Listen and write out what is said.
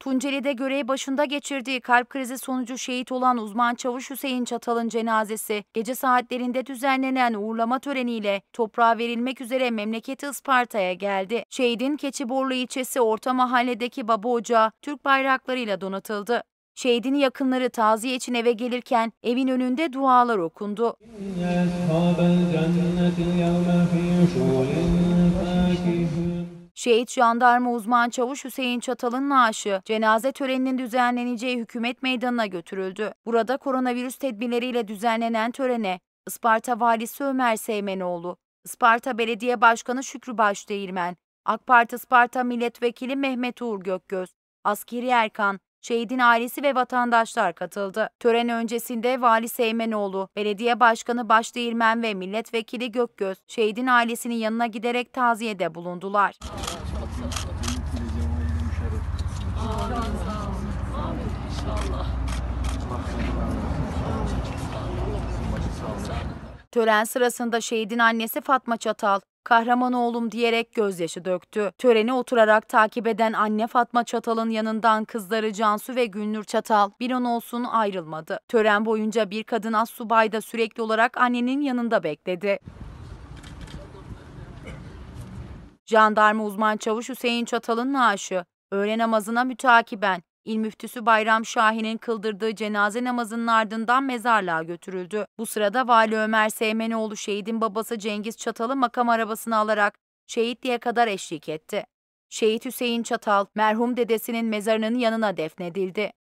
Tunceli'de görev başında geçirdiği kalp krizi sonucu şehit olan uzman çavuş Hüseyin Çatal'ın cenazesi gece saatlerinde düzenlenen uğurlama töreniyle toprağa verilmek üzere memleketi Isparta'ya geldi. Şehidin Keçiborlu ilçesi Orta Mahalledeki baba ocağı Türk bayraklarıyla donatıldı. Şehidin yakınları taziye için eve gelirken evin önünde dualar okundu. Şehit jandarma uzman çavuş Hüseyin Çatal'ın naaşı cenaze töreninin düzenleneceği hükümet meydanına götürüldü. Burada koronavirüs tedbirleriyle düzenlenen törene Isparta Valisi Ömer Seymenoğlu, Isparta Belediye Başkanı Şükrü Başdeğirmen, AK Parti Isparta Milletvekili Mehmet Uğur Gökgöz, Askeri Erkan, şehidin ailesi ve vatandaşlar katıldı. Tören öncesinde Vali Seymenoğlu, Belediye Başkanı Başdeğirmen ve Milletvekili Gökgöz, şehidin ailesinin yanına giderek taziyede bulundular. Tören sırasında şehidin annesi Fatma Çatal, kahraman oğlum diyerek gözyaşı döktü. Töreni oturarak takip eden anne Fatma Çatal'ın yanından kızları Cansu ve Gülnur Çatal bir an olsun ayrılmadı. Tören boyunca bir kadın as subay sürekli olarak annenin yanında bekledi. Jandarma uzman çavuş Hüseyin Çatal'ın naaşı öğle namazına mütakiben İl müftüsü Bayram Şahin'in kıldırdığı cenaze namazının ardından mezarlığa götürüldü. Bu sırada Vali Ömer Seymenoğlu şehidin babası Cengiz Çatal'ı makam arabasına alarak şehitliğe kadar eşlik etti. Şehit Hüseyin Çatal, merhum dedesinin mezarının yanına defnedildi.